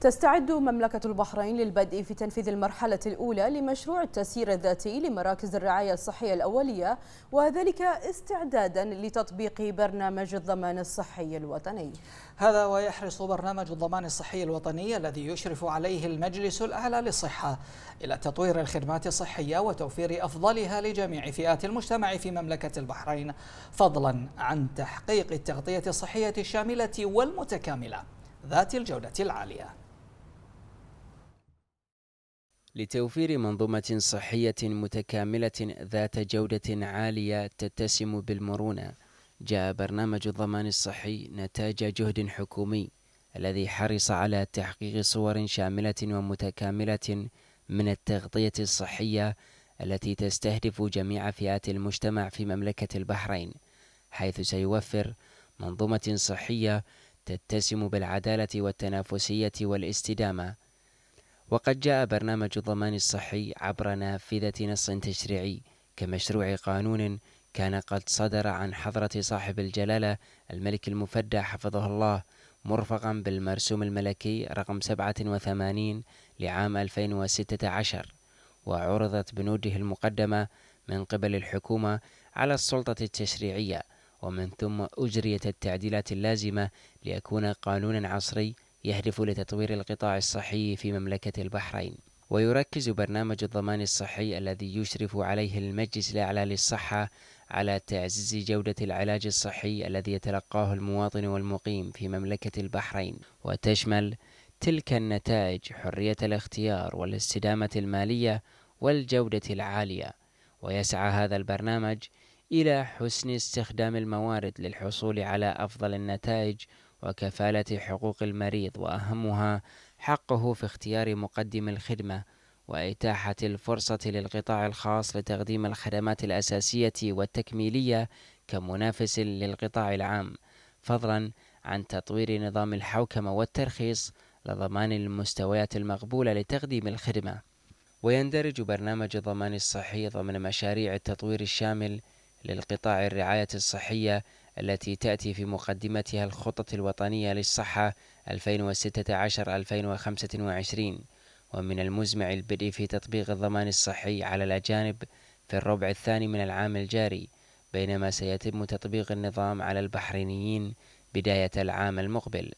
تستعد مملكة البحرين للبدء في تنفيذ المرحلة الأولى لمشروع التسيير الذاتي لمراكز الرعاية الصحية الأولية وذلك استعدادا لتطبيق برنامج الضمان الصحي الوطني هذا ويحرص برنامج الضمان الصحي الوطني الذي يشرف عليه المجلس الأعلى للصحة إلى تطوير الخدمات الصحية وتوفير أفضلها لجميع فئات المجتمع في مملكة البحرين فضلا عن تحقيق التغطية الصحية الشاملة والمتكاملة ذات الجودة العالية لتوفير منظومة صحية متكاملة ذات جودة عالية تتسم بالمرونة جاء برنامج الضمان الصحي نتاج جهد حكومي الذي حرص على تحقيق صور شاملة ومتكاملة من التغطية الصحية التي تستهدف جميع فئات المجتمع في مملكة البحرين حيث سيوفر منظومة صحية تتسم بالعدالة والتنافسية والاستدامة وقد جاء برنامج الضمان الصحي عبر نافذة نص تشريعي كمشروع قانون كان قد صدر عن حضرة صاحب الجلالة الملك المفدى حفظه الله مرفقا بالمرسوم الملكي رقم 87 لعام 2016 وعرضت بنوده المقدمة من قبل الحكومة على السلطة التشريعية ومن ثم أجريت التعديلات اللازمة ليكون قانونا عصري يهدف لتطوير القطاع الصحي في مملكة البحرين ويركز برنامج الضمان الصحي الذي يشرف عليه المجلس الأعلى للصحة على تعزيز جودة العلاج الصحي الذي يتلقاه المواطن والمقيم في مملكة البحرين وتشمل تلك النتائج حرية الاختيار والاستدامة المالية والجودة العالية ويسعى هذا البرنامج إلى حسن استخدام الموارد للحصول على أفضل النتائج وكفالة حقوق المريض وأهمها حقه في اختيار مقدم الخدمة وإتاحة الفرصة للقطاع الخاص لتقديم الخدمات الأساسية والتكميلية كمنافس للقطاع العام فضلا عن تطوير نظام الحوكمة والترخيص لضمان المستويات المقبولة لتقديم الخدمة ويندرج برنامج الضمان الصحي ضمن مشاريع التطوير الشامل للقطاع الرعاية الصحية التي تأتي في مقدمتها الخطط الوطنية للصحة 2016-2025 ومن المزمع البدء في تطبيق الضمان الصحي على الأجانب في الربع الثاني من العام الجاري بينما سيتم تطبيق النظام على البحرينيين بداية العام المقبل